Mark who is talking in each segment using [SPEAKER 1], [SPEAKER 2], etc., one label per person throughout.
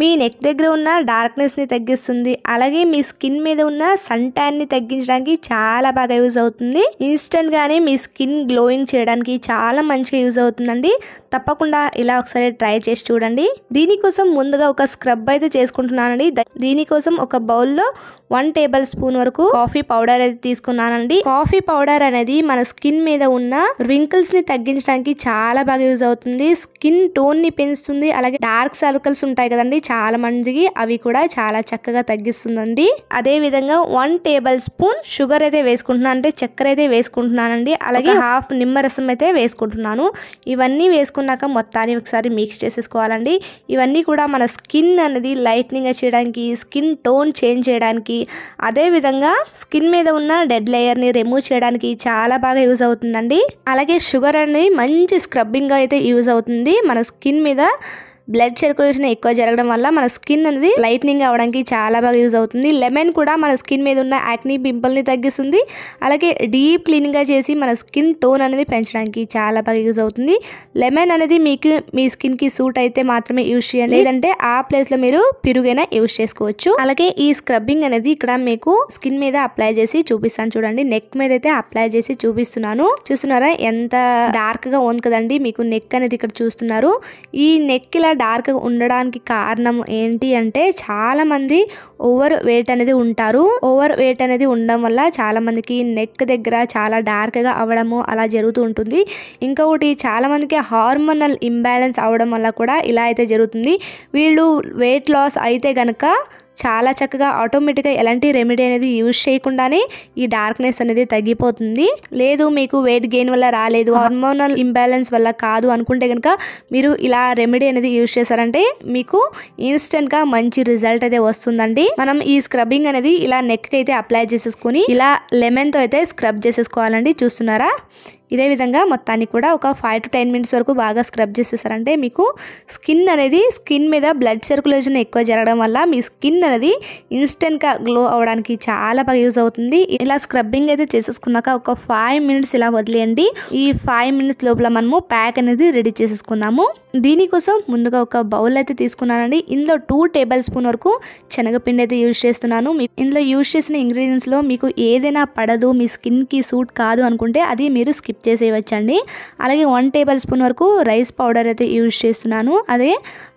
[SPEAKER 1] మీ neck దగ్గర ఉన్న డార్క్నెస్ని తగ్గిస్తుంది అలాగే మీ స్కిన్ మీద ఉన్న సన్ ట్యాన్ని తగ్గించడానికి చాలా బాగా యూజ్ అవుతుంది ఇన్స్టెంట్గానే మీ స్కిన్ గ్లోయింగ్ చేయడానికి చాలా మంచిగా యూజ్ అవుతుందండి తప్పకుండా ఇలా ఒకసారి ట్రై చేసి చూడండి దీనికోసం ముందుగా ఒక స్క్రబ్ అయితే చేసుకుంటున్నానండి దీనికోసం ఒక బౌల్లో వన్ టేబుల్ స్పూన్ వరకు కాఫీ పౌడర్ అయితే తీసుకున్నానండి కాఫీ పౌడర్ అనేది మన స్కిన్ మీద ఉన్న రింకిల్స్ ని తగ్గించడానికి చాలా బాగా యూజ్ అవుతుంది స్కిన్ టోన్ ని పెంచుతుంది అలాగే డార్క్ సర్కిల్స్ ఉంటాయి కదండి చాలా చాలామందికి అవి కూడా చాలా చక్కగా తగ్గిస్తుందండి అదే విధంగా వన్ టేబుల్ స్పూన్ షుగర్ అయితే వేసుకుంటున్నాను అంటే చక్కెర అయితే వేసుకుంటున్నానండి అలాగే హాఫ్ నిమ్మరసం అయితే వేసుకుంటున్నాను ఇవన్నీ వేసుకున్నాక మొత్తాన్ని ఒకసారి మిక్స్ చేసేసుకోవాలండి ఇవన్నీ కూడా మన స్కిన్ అనేది లైట్నింగ్ చేయడానికి స్కిన్ టోన్ చేంజ్ చేయడానికి అదేవిధంగా స్కిన్ మీద ఉన్న డెడ్ లేయర్ని రిమూవ్ చేయడానికి చాలా బాగా యూజ్ అవుతుందండి అలాగే షుగర్ అనేది మంచి స్క్రబ్బింగ్ అయితే యూజ్ అవుతుంది మన స్కిన్ మీద బ్లడ్ సర్కులేషన్ ఎక్కువ జరగడం వల్ల మన స్కిన్ అనేది లైట్నింగ్ అవడానికి చాలా బాగా యూజ్ అవుతుంది లెమన్ కూడా మన స్కిన్ మీద ఉన్న యాక్ని పింపుల్ని తగ్గిస్తుంది అలాగే డీప్ క్లీనింగ్గా చేసి మన స్కిన్ టోన్ అనేది పెంచడానికి చాలా బాగా యూజ్ అవుతుంది లెమన్ అనేది మీకు మీ స్కిన్కి సూట్ అయితే మాత్రమే యూజ్ చేయండి లేదంటే ఆ ప్లేస్లో మీరు పిరుగైనా యూజ్ చేసుకోవచ్చు అలాగే ఈ స్క్రబ్బింగ్ అనేది ఇక్కడ మీకు స్కిన్ మీద అప్లై చేసి చూపిస్తాను చూడండి నెక్ మీద అయితే అప్లై చేసి చూపిస్తున్నాను చూస్తున్నారా ఎంత డార్క్గా ఉంది కదండి మీకు నెక్ అనేది ఇక్కడ చూస్తున్నారు ఈ నెక్ ఇలా డార్క్గా ఉండడానికి కారణం ఏంటి అంటే చాలామంది ఓవర్ వెయిట్ అనేది ఉంటారు ఓవర్ వెయిట్ అనేది ఉండడం వల్ల చాలామందికి నెక్ దగ్గర చాలా డార్క్గా అవ్వడము అలా జరుగుతూ ఉంటుంది ఇంకొకటి చాలామందికి హార్మోనల్ ఇంబ్యాలెన్స్ అవడం వల్ల కూడా ఇలా అయితే జరుగుతుంది వీళ్ళు వెయిట్ లాస్ అయితే కనుక చాలా చక్కగా ఆటోమేటిక్గా ఎలాంటి రెమెడీ అనేది యూజ్ చేయకుండానే ఈ డార్క్నెస్ అనేది తగ్గిపోతుంది లేదు మీకు వెయిట్ గెయిన్ వల్ల రాలేదు హార్మోనల్ ఇంబ్యాలెన్స్ వల్ల కాదు అనుకుంటే కనుక మీరు ఇలా రెమెడీ అనేది యూజ్ చేశారంటే మీకు ఇన్స్టెంట్గా మంచి రిజల్ట్ అయితే వస్తుందండి మనం ఈ స్క్రబ్బింగ్ అనేది ఇలా నెక్కి అయితే అప్లై చేసేసుకుని ఇలా లెమన్తో అయితే స్క్రబ్ చేసేసుకోవాలండి చూస్తున్నారా ఇదే విధంగా మొత్తాన్ని కూడా ఒక ఫైవ్ టు టెన్ మినిట్స్ వరకు బాగా స్క్రబ్ చేసేసారంటే మీకు స్కిన్ అనేది స్కిన్ మీద బ్లడ్ సర్క్యులేషన్ ఎక్కువ జరగడం వల్ల మీ స్కిన్ అనేది ఇన్స్టెంట్గా గ్లో అవడానికి చాలా బాగా యూజ్ అవుతుంది ఇలా స్క్రబ్బింగ్ అయితే చేసేసుకున్నాక ఒక ఫైవ్ మినిట్స్ ఇలా వదిలేయండి ఈ ఫైవ్ మినిట్స్ లోపల మనము ప్యాక్ అనేది రెడీ చేసేసుకుందాము దీనికోసం ముందుగా ఒక బౌల్ అయితే తీసుకున్నానండి ఇందులో టూ టేబుల్ స్పూన్ వరకు శనగపిండి అయితే యూజ్ చేస్తున్నాను ఇందులో యూజ్ చేసిన ఇంగ్రీడియంట్స్లో మీకు ఏదైనా పడదు మీ స్కిన్కి సూట్ కాదు అనుకుంటే అది మీరు స్కిప్ స్కిప్ చేసేయవచ్చండి అలాగే వన్ టేబుల్ స్పూన్ వరకు రైస్ పౌడర్ అయితే యూజ్ చేస్తున్నాను అదే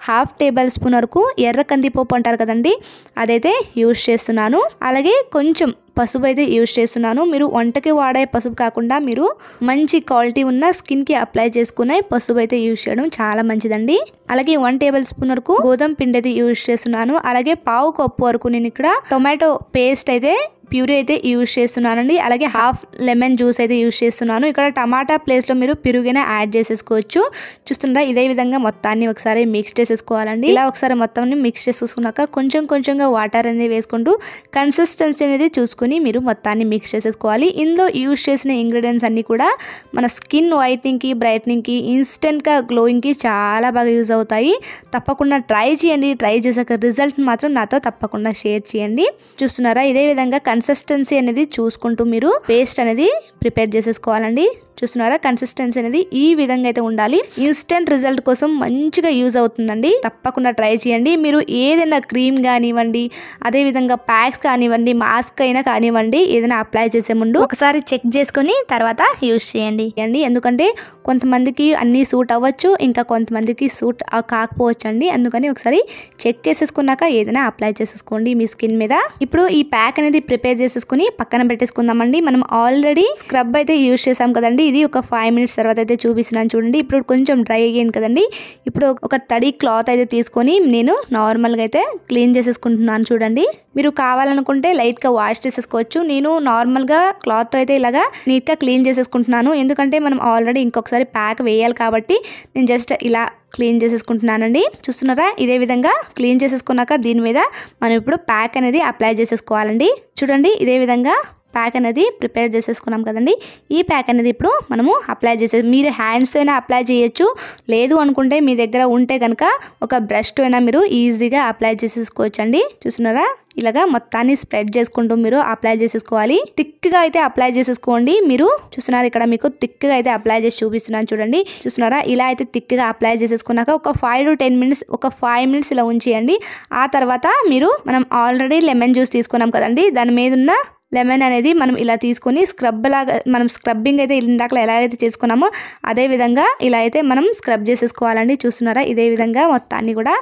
[SPEAKER 1] హాఫ్ టేబుల్ స్పూన్ వరకు ఎర్ర కందిపప్పు అంటారు కదండి అదైతే యూజ్ చేస్తున్నాను అలాగే కొంచెం పసుపు అయితే యూజ్ చేస్తున్నాను మీరు వంటకి వాడే పసుపు కాకుండా మీరు మంచి క్వాలిటీ ఉన్న స్కిన్కి అప్లై చేసుకునే పసుపు అయితే యూజ్ చేయడం చాలా మంచిదండి అలాగే వన్ టేబుల్ స్పూన్ వరకు గోధుమ పిండి అయితే యూజ్ చేస్తున్నాను అలాగే పావు కప్పు వరకు నేను ఇక్కడ టొమాటో పేస్ట్ అయితే ప్యూరీ అయితే యూజ్ చేస్తున్నానండి అలాగే హాఫ్ లెమన్ జ్యూస్ అయితే యూజ్ చేస్తున్నాను ఇక్కడ టమాటా ప్లేస్లో మీరు పెరుగునే యాడ్ చేసేసుకోవచ్చు చూస్తుండ ఇదే విధంగా మొత్తాన్ని ఒకసారి మిక్స్ చేసేసుకోవాలండి ఇలా ఒకసారి మొత్తం మిక్స్ చేసేసుకున్నాక కొంచెం కొంచెంగా వాటర్ అనేది వేసుకుంటూ కన్సిస్టెన్సీ అనేది చూసుకుని మీరు మొత్తాన్ని మిక్స్ చేసేసుకోవాలి ఇందులో యూజ్ చేసిన ఇంగ్రీడియంట్స్ అన్నీ కూడా మన స్కిన్ వైట్నింగ్కి బ్రైట్నింగ్కి ఇన్స్టెంట్గా గ్లోయింగ్కి చాలా బాగా యూజ్ అవుతాయి తప్పకుండా ట్రై చేయండి ట్రై చేసాక రిజల్ట్ మాత్రం నాతో తప్పకుండా షేర్ చేయండి చూస్తున్నారా ఇదే విధంగా కన్సిస్టెన్సీ అనేది చూసుకుంటూ మీరు పేస్ట్ అనేది ప్రిపేర్ చేసేసుకోవాలండి చూస్తున్నారా కన్సిస్టెన్సీ అనేది ఈ విధంగా అయితే ఉండాలి ఇన్స్టెంట్ రిజల్ట్ కోసం మంచిగా యూజ్ అవుతుందండి తప్పకుండా ట్రై చేయండి మీరు ఏదైనా క్రీమ్ కానివ్వండి అదేవిధంగా ప్యాక్స్ కానివ్వండి మాస్క్ అయినా కానివ్వండి ఏదైనా అప్లై చేసే ముందు ఒకసారి చెక్ చేసుకుని తర్వాత యూజ్ చేయండి అండి ఎందుకంటే కొంతమందికి అన్ని సూట్ అవ్వచ్చు ఇంకా కొంతమందికి సూట్ కాకపోవచ్చు అండి అందుకని ఒకసారి చెక్ చేసేసుకున్నాక ఏదైనా అప్లై చేసేసుకోండి మీ స్కిన్ మీద ఇప్పుడు ఈ ప్యాక్ అనేది ప్రిపేర్ ప్రిపేర్ చేసేసుకుని పక్కన పెట్టేసుకుందామండి మనం ఆల్రెడీ స్క్రబ్ అయితే యూజ్ చేసాం కదండి ఇది ఒక ఫైవ్ మినిట్స్ తర్వాత అయితే చూపిస్తున్నాను చూడండి ఇప్పుడు కొంచెం డ్రై అయ్యింది కదండి ఇప్పుడు ఒక తడి క్లాత్ అయితే తీసుకొని నేను నార్మల్గా అయితే క్లీన్ చేసేసుకుంటున్నాను చూడండి మీరు కావాలనుకుంటే లైట్గా వాష్ చేసేసుకోవచ్చు నేను నార్మల్గా క్లాత్తో అయితే ఇలాగా నీట్గా క్లీన్ చేసేసుకుంటున్నాను ఎందుకంటే మనం ఆల్రెడీ ఇంకొకసారి ప్యాక్ వేయాలి కాబట్టి నేను జస్ట్ ఇలా క్లీన్ చేసేసుకుంటున్నానండి చూస్తున్నారా ఇదే విధంగా క్లీన్ చేసేసుకున్నాక దీని మీద మనం ఇప్పుడు ప్యాక్ అనేది అప్లై చేసేసుకోవాలండి చూడండి ఇదే విధంగా ప్యాక్ అనేది ప్రిపేర్ చేసేసుకున్నాం కదండి ఈ ప్యాక్ అనేది ఇప్పుడు మనము అప్లై చేసే మీరు హ్యాండ్స్తో అయినా అప్లై చేయొచ్చు లేదు అనుకుంటే మీ దగ్గర ఉంటే కనుక ఒక బ్రష్తో అయినా మీరు ఈజీగా అప్లై చేసేసుకోవచ్చు అండి చూస్తున్నారా ఇలాగా మొత్తాన్ని స్ప్రెడ్ చేసుకుంటూ మీరు అప్లై చేసేసుకోవాలి థిక్గా అయితే అప్లై చేసేసుకోండి మీరు చూస్తున్నారు ఇక్కడ మీకు థిక్గా అయితే అప్లై చేసి చూపిస్తున్నాను చూడండి చూస్తున్నారా ఇలా అయితే థిక్గా అప్లై చేసేసుకున్నాక ఒక ఫైవ్ టు టెన్ మినిట్స్ ఒక ఫైవ్ మినిట్స్ ఇలా ఉంచేయండి ఆ తర్వాత మీరు మనం ఆల్రెడీ లెమన్ జ్యూస్ తీసుకున్నాం కదండి దాని మీద ఉన్న లెమన్ అనేది మనం ఇలా తీసుకొని స్క్రబ్ లాగా మనం స్క్రబ్బింగ్ అయితే ఇందాక ఎలాగైతే చేసుకున్నామో అదే విధంగా ఇలా అయితే మనం స్క్రబ్ చేసేసుకోవాలండి చూస్తున్నారా ఇదే విధంగా మొత్తాన్ని కూడా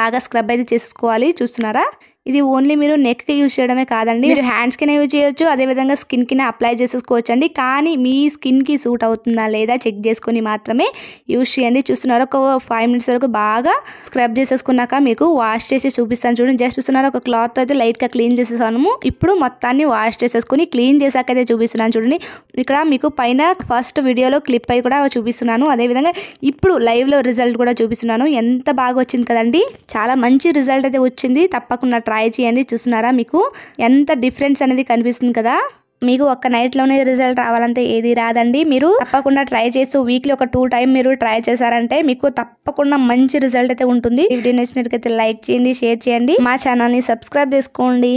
[SPEAKER 1] బాగా స్క్రబ్ అయితే చేసుకోవాలి చూస్తున్నారా ఇది ఓన్లీ మీరు కి యూజ్ చేయడమే కాదండి మీరు హ్యాండ్స్కినే యూజ్ చేయొచ్చు అదేవిధంగా స్కిన్కినే అప్లై చేసేసుకోవచ్చు అండి కానీ మీ స్కిన్ కి సూట్ అవుతుందా లేదా చెక్ చేసుకుని మాత్రమే యూజ్ చేయండి చూస్తున్నారు ఒక ఫైవ్ మినిట్స్ వరకు బాగా స్క్రబ్ చేసేసుకున్నాక మీకు వాష్ చేసి చూపిస్తాను చూడండి జస్ట్ చూస్తున్నారు ఒక క్లాత్ అయితే లైట్గా క్లీన్ చేసేసాము ఇప్పుడు మొత్తాన్ని వాష్ చేసేసుకుని క్లీన్ చేశాక అయితే చూపిస్తున్నాను చూడండి ఇక్కడ మీకు పైన ఫస్ట్ వీడియోలో క్లిప్ అయి కూడా చూపిస్తున్నాను అదేవిధంగా ఇప్పుడు లైవ్ లో రిజల్ట్ కూడా చూపిస్తున్నాను ఎంత బాగా వచ్చింది కదండి చాలా మంచి రిజల్ట్ అయితే వచ్చింది తప్పకుండా ట్రై చేయండి చూస్తున్నారా మీకు ఎంత డిఫరెన్స్ అనేది కనిపిస్తుంది కదా మీకు ఒక్క నైట్లోనే రిజల్ట్ రావాలంటే ఏది రాదండి మీరు తప్పకుండా ట్రై చేస్తూ వీక్లీ ఒక టూ టైం మీరు ట్రై చేశారంటే మీకు తప్పకుండా మంచి రిజల్ట్ అయితే ఉంటుంది వీడియో నచ్చినట్టుకైతే లైక్ చేయండి షేర్ చేయండి మా ఛానల్ని సబ్స్క్రైబ్ చేసుకోండి